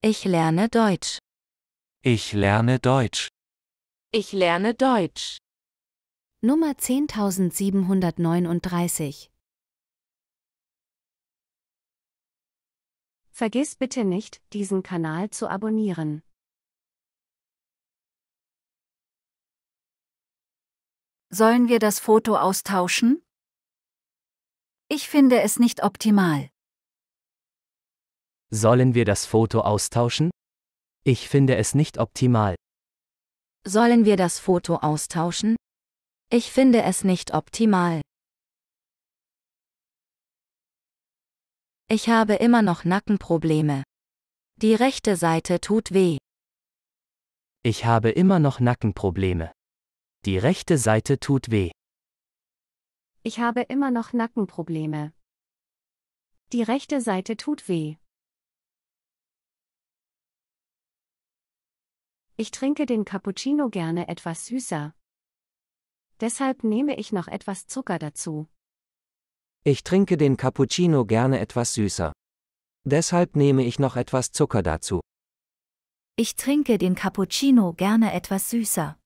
Ich lerne Deutsch. Ich lerne Deutsch. Ich lerne Deutsch. Nummer 10739. Vergiss bitte nicht, diesen Kanal zu abonnieren. Sollen wir das Foto austauschen? Ich finde es nicht optimal. Sollen wir das Foto austauschen? Ich finde es nicht optimal. Sollen wir das Foto austauschen? Ich finde es nicht optimal. Ich habe immer noch Nackenprobleme. Die rechte Seite tut weh. Ich habe immer noch Nackenprobleme. Die rechte Seite tut weh. Ich habe immer noch Nackenprobleme. Die rechte Seite tut weh. Ich trinke den Cappuccino gerne etwas süßer. Deshalb nehme ich noch etwas Zucker dazu. Ich trinke den Cappuccino gerne etwas süßer. Deshalb nehme ich noch etwas Zucker dazu. Ich trinke den Cappuccino gerne etwas süßer.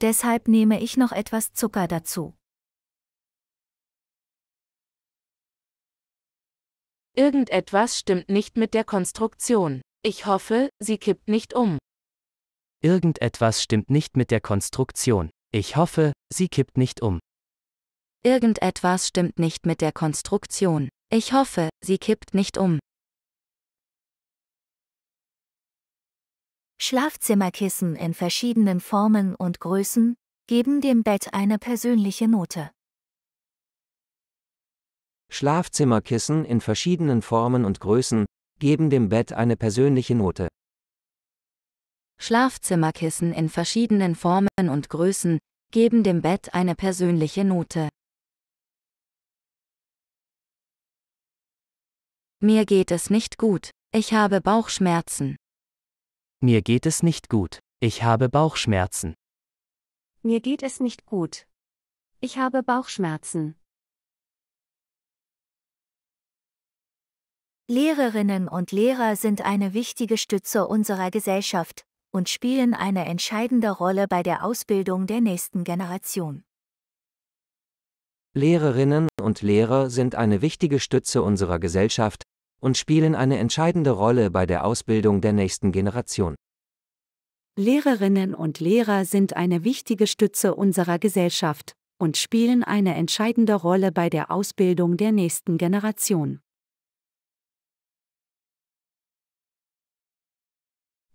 Deshalb nehme ich noch etwas Zucker dazu. Irgendetwas stimmt nicht mit der Konstruktion. Ich hoffe, sie kippt nicht um. Irgendetwas stimmt nicht mit der Konstruktion. Ich hoffe, sie kippt nicht um. Irgendetwas stimmt nicht mit der Konstruktion. Ich hoffe, sie kippt nicht um. Schlafzimmerkissen in verschiedenen Formen und Größen geben dem Bett eine persönliche Note. Schlafzimmerkissen in verschiedenen Formen und Größen geben dem Bett eine persönliche Note. Schlafzimmerkissen in verschiedenen Formen und Größen geben dem Bett eine persönliche Note. Mir geht es nicht gut, ich habe Bauchschmerzen. Mir geht es nicht gut, ich habe Bauchschmerzen. Mir geht es nicht gut. Ich habe Bauchschmerzen. Lehrerinnen und Lehrer sind eine wichtige Stütze unserer Gesellschaft und spielen eine entscheidende Rolle bei der Ausbildung der nächsten Generation. Lehrerinnen und Lehrer sind eine wichtige Stütze unserer Gesellschaft und spielen eine entscheidende Rolle bei der Ausbildung der nächsten Generation. Lehrerinnen und Lehrer sind eine wichtige Stütze unserer Gesellschaft und spielen eine entscheidende Rolle bei der Ausbildung der nächsten Generation.